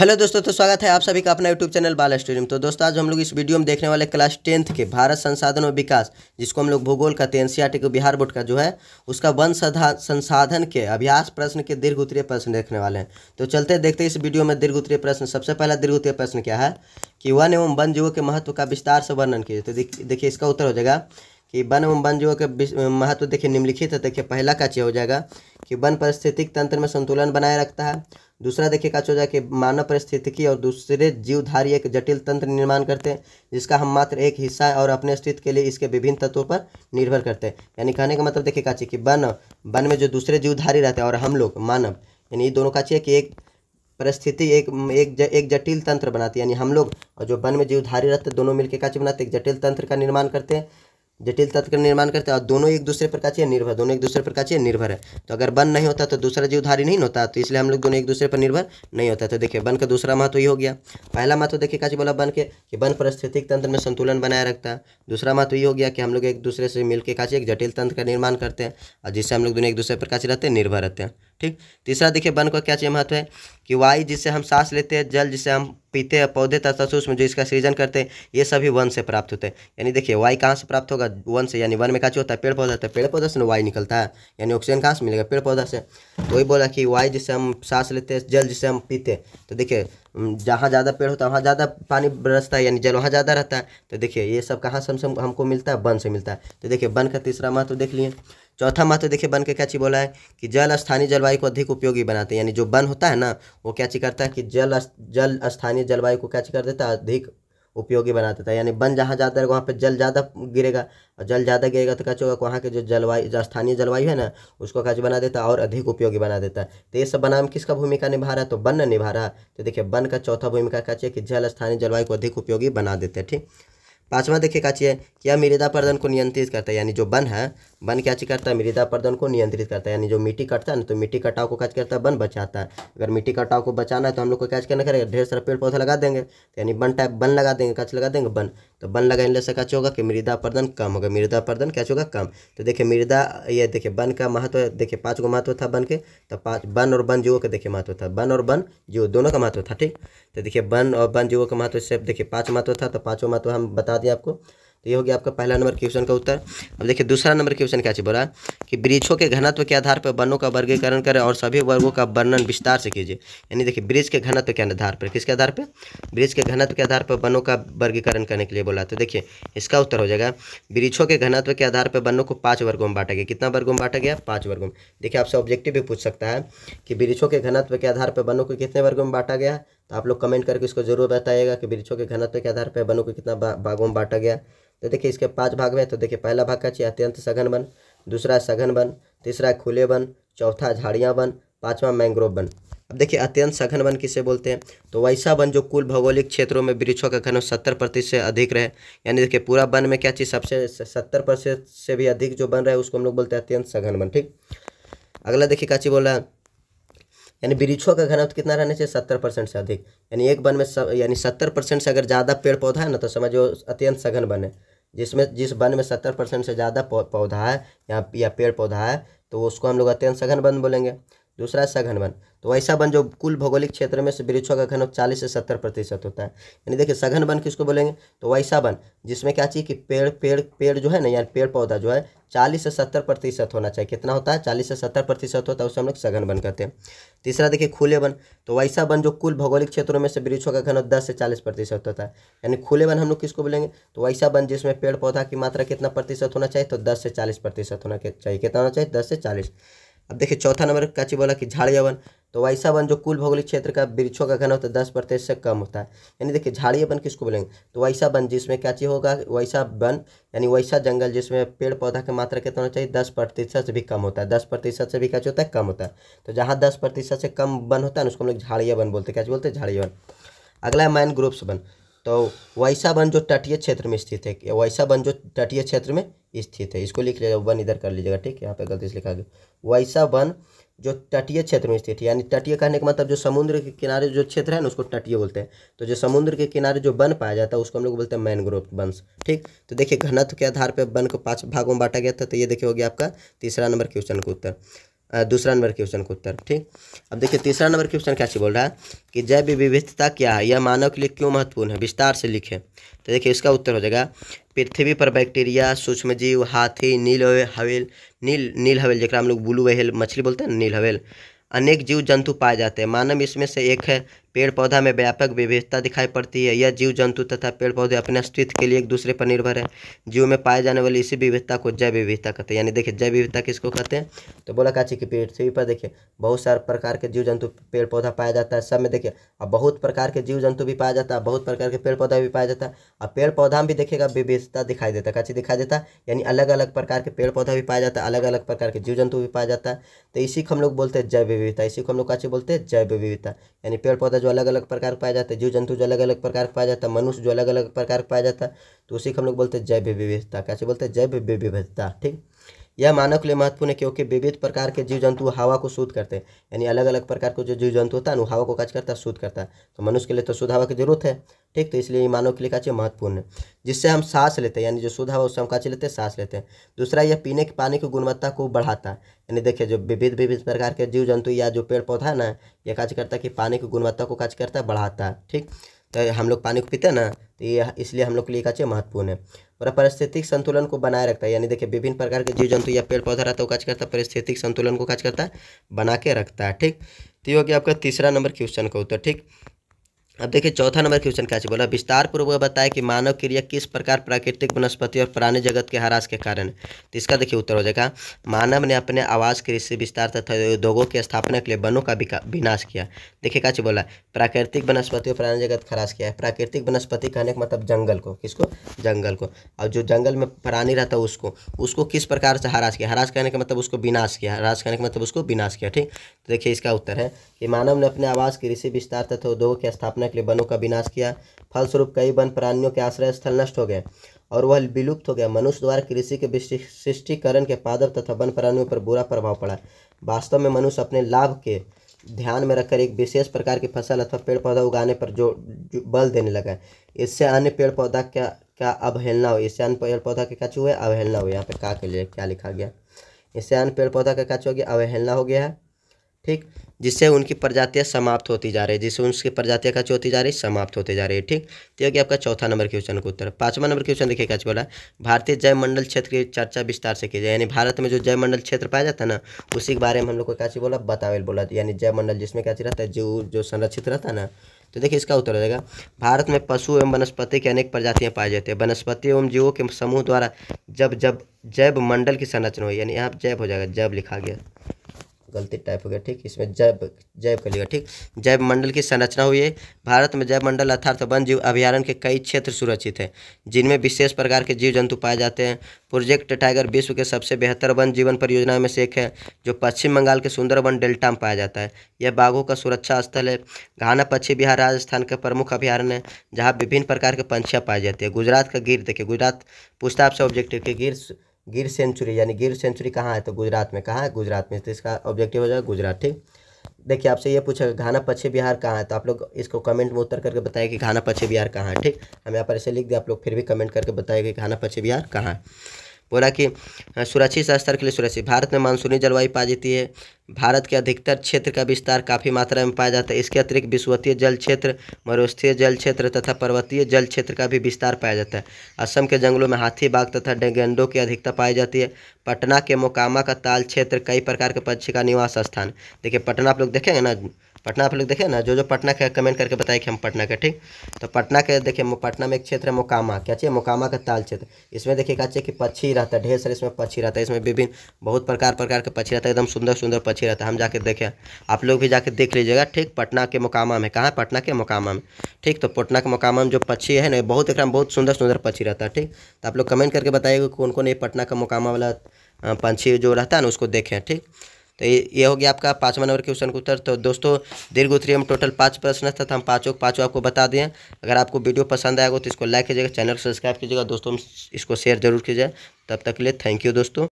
hello दोस्तों तो स्वागत है आप सभी का अपना यूट्यूब चैनल बाल स्टेडियम तो दोस्तों आज हम लोग इस वीडियो में देखने वाले क्लास टेंथ के भारत संसाधन और विकास जिसको हम लोग भूगोल का तो एनसीईआरटी के बिहार बोर्ड का जो है उसका वन संसाधन के अभ्यास प्रश्न के दीर्घ उत्तरीय प्रश्न देखने वाले हैं तो चलते देखते इस वीडियो में दीर्घ उत्तरीय प्रश्न सबसे पहला दीर्घ उत्तरीय प्रश्न क्या है कि वन एवं वन जीवों के महत्व का विस्तार से वर्णन कीजिए तो देखिए इसका उत्तर हो जाएगा कि वन एवं वन जीवों के महत्व देखिए निम्नलिखित है देखिए पहला का चाहिए हो जाएगा कि वन परिस्थितिक तंत्र में संतुलन बनाए रखता है दूसरा देखिए का चोजा कि मानव परिस्थितिकी और दूसरे जीवधारी एक जटिल तंत्र निर्माण करते हैं जिसका हम मात्र एक हिस्सा है और अपने अस्तित्व के लिए इसके विभिन्न तत्वों पर निर्भर करते हैं यानी कहने का मतलब देखिए काची कि वन वन में जो दूसरे जीवधारी रहते हैं और हम लोग मानव यानी दोनों का चाहिए कि एक परिस्थिति एक एक ज, एक जटिल तंत्र बनाती है यानी हम लोग और जो वन में जीवधारी रहते दोनों मिलकर काची बनाते एक जटिल तंत्र का निर्माण करते हैं जटिल तत्व का निर्माण करते हैं और दोनों एक दूसरे पर काची निर्भर दोनों एक दूसरे पर काची निर्भर है तो अगर बन नहीं होता तो दूसरा जीवधारी नहीं होता तो इसलिए हम लोग दोनों एक दूसरे पर निर्भर नहीं होता तो देखिए बन का दूसरा महत्व ये हो गया पहला महत्व देखिए काची बोला बन के कि बन परिस्थितिक तंत्र में संतुलन बनाए रखता है दूसरा महत्व ये हो गया कि हम लोग एक दूसरे से मिलकर काची एक जटिल तंत्र का निर्माण करते हैं और जिससे हम लोग दोनों एक दूसरे पर काची रहते हैं निर्भर रहते हैं ठीक तीसरा देखिए वन का क्या चाहिए महत्व है कि वायु जिससे हम सांस लेते हैं जल जिससे हम पीते हैं पौधे तथा सूक्ष्म जो इसका सृजन करते हैं ये सभी वन से प्राप्त होते हैं यानी देखिए वायु कहाँ से प्राप्त होगा वन से यानी वन में काची होता है पेड़ पौधा तो पेड़ पौधा से वायु निकलता है यानी ऑक्सीजन कहाँ से मिलेगा पेड़ पौधा से तो वही बोला कि वायु जिससे हम सांस लेते हैं जल जिससे हम पीते हैं तो देखिए जहाँ ज़्यादा पेड़ होता है वहाँ ज़्यादा पानी बरसता है यानी जल वहाँ ज़्यादा रहता है तो देखिए ये सब कहाँ से हमको मिलता है वन से मिलता है तो देखिए वन का तीसरा महत्व देख लिए चौथा महत्व देखिए वन के क्या चीज बोला है कि जल स्थानीय जलवायु को अधिक उपयोगी बनाते हैं यानी जो वन होता है ना वो क्या चीज करता है कि जल जल स्थानीय जलवायु को क्या चीज कर देता है अधिक उपयोगी बना देता है यानी वन जहाँ ज़्यादा रहेगा वहाँ पे जल ज़्यादा गिरेगा और जल ज़्यादा गिरेगा तो क्या होगा वहाँ के जो जलवायु स्थानीय जलवायु है ना उसको क्या बना देता है और अधिक उपयोगी बना देता है तो ये सब बनाम किसका भूमिका निभा रहा है तो वन निभा रहा तो देखिए वन का चौथा भूमिका क्या चाहिए कि जल स्थानीय जलवायु को अधिक उपयोगी बना देते हैं ठीक पाँचवा देखिए क्या चाहिए कि यह मृदा प्रदन को नियंत्रित करता है यानी जो वन है वन क्या करता है मृदा प्रदन को नियंत्रित करता है यानी जो मिट्टी कटता है ना तो मिट्टी कटाव को क्या करता है वन बचाता है अगर मिट्टी कटाव को बचाना है तो हम लोग को क्या करना करेगा ढेर सारा पेड़ पौधा लगा देंगे तो यानी वन टाइप वन लगा देंगे कच लगा देंगे वन तो वन लगाने से क्या होगा कि मृदा प्रदन कम होगा मृदा प्रदन क्या होगा कम तो देखिए मृदा ये देखिए वन का महत्व देखिए पाँच को महत्व था वन के तो पाँच वन और वन जीवों का देखिए महत्व था वन और वन जीवो दोनों का महत्व था ठीक तो देखिए वन और वन जीवो का महत्व सिर्फ देखिए पाँच महत्व था तो पाँचों महत्व हम बता दिए आपको तो ये हो गया आपका पहला नंबर क्वेश्चन का उत्तर अब देखिए दूसरा नंबर क्वेश्चन क्या चाहिए बोला कि वृक्षों के घनत्व के आधार पर वनों का वर्गीकरण करें और सभी वर्गों का वर्णन विस्तार से कीजिए यानी देखिए वृक्ष के घनत्व के आधार पर किसके आधार पर वृक्ष के घनत्व के आधार पर वनों का वर्गीकरण करने के लिए बोला तो देखिए इसका उत्तर हो जाएगा वृक्षों के घनत्व के आधार पर वनों को पाँच वर्गों में बांटा गया कितना वर्गों में बांटा गया पाँच वर्गों में देखिए आपसे ऑब्जेक्टिव भी पूछ सकता है कि वृक्षों के घनत्व के आधार पर वनों को कितने वर्गों में बांटा गया तो आप लोग कमेंट करके इसको जरूर बताइएगा कि वृक्षों के घनत्व के आधार पर वनों को कितना भागों में बांटा गया तो देखिए इसके पांच भाग में तो देखिए पहला भाग का चाहिए अत्यंत सघन वन दूसरा सघन वन तीसरा खुले वन चौथा झाड़ियाँ वन पाँचवा मैंग्रोव वन अब देखिए अत्यंत सघन वन किसे बोलते हैं तो वैसा वन जो कुल भौगोलिक क्षेत्रों में वृक्षों का घनत्व सत्तर प्रतिशत से अधिक रहे यानी देखिए पूरा वन में क्या चीज़ सबसे सत्तर प्रतिशत से भी अधिक जो बन रहा है उसको हम लोग बोलते हैं अत्यंत सघन वन ठीक अगला देखिए क्या चीज़ बोला यानी वृक्षों का घनत्व कितना रहना चाहिए सत्तर परसेंट से अधिक यानी एक वन में यानी सत्तर परसेंट से अगर ज़्यादा पेड़ पौधा है ना तो समझो अत्यंत सघन वन है जिसमें जिस वन में सत्तर परसेंट से ज़्यादा पौधा है या या पेड़ पौधा है तो उसको हम लोग अत्यंत सघन वन बोलेंगे दूसरा सघन वन तो वैसा वन जो कुल भौगोलिक क्षेत्र में से वृक्षों का घनत्व चालीस से सत्तर प्रतिशत होता है यानी देखिए सघन वन किसको बोलेंगे तो वैसा वन जिसमें क्या चाहिए कि पेड़ पेड़ पेड़ जो है ना यानी पेड़ पौधा जो है चालीस से सत्तर प्रतिशत होना चाहिए कितना होता है चालीस से सत्तर प्रतिशत होता है उसे हम लोग सघन वन कहते हैं तीसरा देखिए खुले वन तो वैसा वन जो कुल भौगोलिक क्षेत्रों में से वृक्षों का घनत्व दस से चालीस प्रतिशत होता है यानी खुले वन हम लोग किसको बोलेंगे तो वैसा वन जिसमें पेड़ पौधा की मात्रा कितना प्रतिशत होना चाहिए तो दस से चालीस प्रतिशत होना चाहिए कितना होना चाहिए दस से चालीस अब देखिए चौथा नंबर का चीज बोला कि झाड़िया वन तो वैसा वन जो कुल भौगोलिक क्षेत्र का वृक्षों का घन होता है दस प्रतिशत से कम होता है यानी देखिए झाड़िया वन किसको बोलेंगे तो वैसा वन जिसमें क्या चीज होगा वैसा वन यानी वैसा जंगल जिसमें पेड़ पौधा की मात्रा कितना होना चाहिए दस प्रतिशत से भी कम होता है दस प्रतिशत से भी क्या होता है कम होता है तो जहाँ दस प्रतिशत से कम वन होता है ना उसको हम लोग झाड़िया वन बोलते हैं क्या बोलते हैं झाड़िया वन अगला मैन ग्रुप्स वन तो वैसा वन जो तटीय क्षेत्र में स्थित है वैसा वन जो तटीय क्षेत्र में स्थित है इसको लिख लीजिएगा वन इधर कर लीजिएगा ठीक है यहाँ पे गलती से लिखा गया वैसा वन जो तटीय क्षेत्र में स्थित है यानी तटीय कहने का मतलब जो समुद्र के किनारे जो क्षेत्र है ना उसको तटीय बोलते हैं तो जो समुद्र के किनारे जो वन पाया जाता है उसको हम लोग बोलते हैं मैनग्रोव वंश ठीक तो देखिए घनत्व के आधार पर वन को पाँच भागों में बांटा गया था तो ये देखिए हो गया आपका तीसरा नंबर क्वेश्चन का उत्तर दूसरा नंबर क्वेश्चन का उत्तर ठीक अब देखिए तीसरा नंबर क्वेश्चन क्या बोल रहा है कि जैव विविधता क्या है यह मानव के लिए क्यों महत्वपूर्ण है विस्तार से लिखें तो देखिए इसका उत्तर हो जाएगा पृथ्वी पर बैक्टीरिया सूक्ष्मजीव हाथी नील हवेल नील नील हवेल जैसे हम लोग ब्लू वहेल मछली बोलते हैं नील हवेल अनेक जीव जंतु पाए जाते हैं मानव इसमें से एक है पेड़ पौधा में व्यापक विविधता दिखाई पड़ती है यह जीव जंतु तथा पेड़ पौधे अपने अस्तित्व के लिए एक दूसरे पर निर्भर है जीव में पाए जाने वाली इसी विविधता को जैव विविधता कहते हैं यानी देखिए जैव विविधता किसको कहते हैं तो बोला काची की पृथ्वी पर देखिए बहुत सारे प्रकार के जीव जंतु पेड़ पौधा पाया जाता है सब में देखिए अब बहुत प्रकार के जीव जंतु भी पाया जाता है बहुत प्रकार के पेड़ पौधा भी पाया जाता है और पेड़ पौधा में भी देखिएगा विविधता दिखाई देता है काची दिखाई देता है यानी अलग अलग प्रकार के पेड़ पौधा भी पाया जाता है अलग अलग प्रकार के जीव जंतु भी पाया जाता है तो इसी को हम लोग बोलते हैं जैव विविधता इसी को हम लोग काची बोलते हैं जैव विविधता यानी पेड़ पौधा जो अलग अलग प्रकार पाया जाता है जीव जंतु जो अलग अलग प्रकार पाया जाता है मनुष्य जो अलग अलग प्रकार पाया जाता है तो उसी को हम लोग बोलते हैं जैव विविधता कैसे बोलते हैं जैव विविधता ठीक यह मानव के लिए महत्वपूर्ण है क्योंकि विविध प्रकार के जीव जंतु हवा को शुद्ध करते हैं यानी अलग अलग प्रकार के जो जीव जंतु होता है ना हवा को काज करता है शुद्ध करता है तो मनुष्य के लिए तो शुद्ध हवा की जरूरत है ठीक तो इसलिए मानव के लिए काचे महत्वपूर्ण है जिससे हम सांस लेते हैं यानी जो शुद्ध हवा उससे हम काचे लेते हैं सांस लेते हैं दूसरा यह पीने के पानी की गुणवत्ता को बढ़ाता है यानी देखिए जो विविध विविध प्रकार के जीव जंतु या जो पेड़ पौधा है ना यह काज करता है कि पानी की गुणवत्ता को काज करता है बढ़ाता है ठीक तो हम लोग पानी को पीते हैं ना तो ये इसलिए हम लोग के लिए काचे महत्वपूर्ण है और पारिस्थितिक संतुलन को बनाए रखता है यानी देखिए विभिन्न प्रकार के जीव जंतु या पेड़ पौधा रहता है वो काज करता है परिस्थितिक संतुलन को काज करता है बना के रखता है ठीक तो ये हो गया आपका तीसरा नंबर क्वेश्चन का उत्तर ठीक अब देखिए चौथा नंबर क्वेश्चन क्या बोला विस्तार पूर्वक बताया कि मानव क्रिया किस प्रकार प्राकृतिक वनस्पति और प्राणी जगत के हरास के कारण तो इसका देखिए उत्तर हो जाएगा मानव ने अपने आवास कृषि विस्तार तथा उद्योगों की स्थापना के लिए वनों का विनाश किया देखिए क्या बोला प्राकृतिक वनस्पति और प्राणी जगत का किया है प्राकृतिक वनस्पति कहने का मतलब जंगल को किसको जंगल को और जो जंगल में प्राणी रहता है उसको उसको किस प्रकार से हरास किया हरास कहने का मतलब उसको विनाश किया हरास कहने का मतलब उसको विनाश किया ठीक तो देखिए इसका उत्तर है कि मानव ने अपने आवास कृषि विस्तार तथा उद्योगों की स्थापना के लिए वनों का विनाश किया फलस्वरूप कई वन प्राणियों के आश्रय स्थल नष्ट हो गए और वह विलुप्त हो गया मनुष्य द्वारा कृषि के विशिष्टीकरण के पादप तथा वन प्राणियों पर बुरा प्रभाव पड़ा वास्तव में मनुष्य अपने लाभ के ध्यान में रखकर एक विशेष प्रकार की फसल अथवा पेड़ पौधा उगाने पर जो, जो बल देने लगा इससे अन्य पेड़ पौधा क्या का अवहेलना हो इससे अन्य पेड़ पौधा के काचू है अवहेलना हो यहाँ पे का के लिए क्या लिखा गया इससे अन्य पेड़ पौधा का काचू हो गया अवहेलना हो गया है ठीक जिससे उनकी प्रजातियाँ समाप्त होती जा रही है जिससे उनकी प्रजातियाँ का होती जा रही समाप्त होती जा रही है ठीक तो ये आपका चौथा नंबर क्वेश्चन का उत्तर पाँचवा नंबर क्वेश्चन देखिए क्या बोला भारतीय जय मंडल क्षेत्र की चर्चा विस्तार से की जाए यानी भारत में जो जय मंडल क्षेत्र पाया जाता है ना उसी के बारे में हम लोग को क्या बोला बतावेल बोला यानी जय मंडल जिसमें क्या रहता है जो जो संरक्षित रहता है ना तो देखिए इसका उत्तर हो जाएगा भारत में पशु एवं वनस्पति की अनेक प्रजातियां पाई जाती है वनस्पति एवं जीवों के समूह द्वारा जब जब जैव मंडल की संरचना हुई यानी यहाँ जैव हो जाएगा जैव लिखा गया गलती टाइप हो गया ठीक इसमें जैव जैव कर लिया ठीक जैव मंडल की संरचना हुई है भारत में जैव मंडल अर्थात वन जीव अभ्यारण्य के कई क्षेत्र सुरक्षित हैं जिनमें विशेष प्रकार के जीव जंतु पाए जाते हैं प्रोजेक्ट टाइगर विश्व के सबसे बेहतर वन जीवन परियोजना में से एक है जो पश्चिम बंगाल के सुंदर डेल्टा में पाया जाता है यह बाघों का सुरक्षा स्थल है घाना पक्षी बिहार राजस्थान का प्रमुख अभ्यारण्य है जहाँ विभिन्न प्रकार के पंछियाँ पाए जाती है गुजरात का गिर देखिए गुजरात पूछता आपसे ऑब्जेक्टिव के गिर गिर सेंचुरी यानी गिर सेंचुरी कहाँ है तो गुजरात में कहाँ है गुजरात में तो इसका ऑब्जेक्टिव हो जाएगा गुजरात ठीक देखिए आपसे ये पूछा घाना पश्चिम बिहार कहाँ है तो आप लोग इसको कमेंट में उत्तर करके बताएं कि घाना पछे बिहार कहाँ है ठीक हम यहाँ पर ऐसे लिख दिया आप लोग फिर भी कमेंट करके बताइए कि घाना पश्चिम बिहार कहाँ है बोला कि सुरक्षित स्तर के लिए सुरक्षित भारत में मानसूनी जलवायु पाई जाती है भारत के अधिकतर क्षेत्र का विस्तार काफ़ी मात्रा में पाया जाता है इसके अतिरिक्त विश्वतीय जल क्षेत्र मरुस्थीय जल क्षेत्र तथा पर्वतीय जल क्षेत्र का भी विस्तार पाया जाता है असम के जंगलों में हाथी बाघ तथा डेगेंडो की अधिकता पाई जाती है पटना के मोकामा का ताल क्षेत्र कई प्रकार के पक्षी का निवास स्थान देखिए पटना आप लोग देखेंगे ना पटना आप लोग देखे ना जो जो पटना का कमेंट करके बताए कि हम पटना का ठीक तो पटना के देखिए पटना में एक क्षेत्र है मोकामा क्या चाहिए मोकामा का ताल क्षेत्र इसमें देखिए क्या चाहिए कि पक्षी रहता है ढेर सारे इसमें पक्षी रहता है इसमें विभिन्न बहुत प्रकार प्रकार के पक्षी रहता है एकदम सुंदर सुंदर पक्षी रहता है हम जाके देखें आप लोग भी जाके देख लीजिएगा ठीक पटना के मोकामा में कहाँ पटना के मोकामा में ठीक तो पटना के मोकामा में जो पक्षी है ना बहुत एक बहुत सुंदर सुंदर पक्षी रहता है ठीक तो आप लोग कमेंट करके बताइएगा कौन कौन ये पटना का मोकामा वाला पंछी जो रहता है ना उसको देखें ठीक तो ये हो गया आपका पाँचवा नंबर क्वेश्चन का उत्तर तो दोस्तों दीर्घ उत्तरी हम टोटल पाँच प्रश्न था तो हम पाँचों पाँचों आपको बता दें अगर आपको वीडियो पसंद आएगा तो इसको लाइक कीजिएगा चैनल को सब्सक्राइब कीजिएगा दोस्तों इसको शेयर जरूर कीजिए तब तक के लिए थैंक यू दोस्तों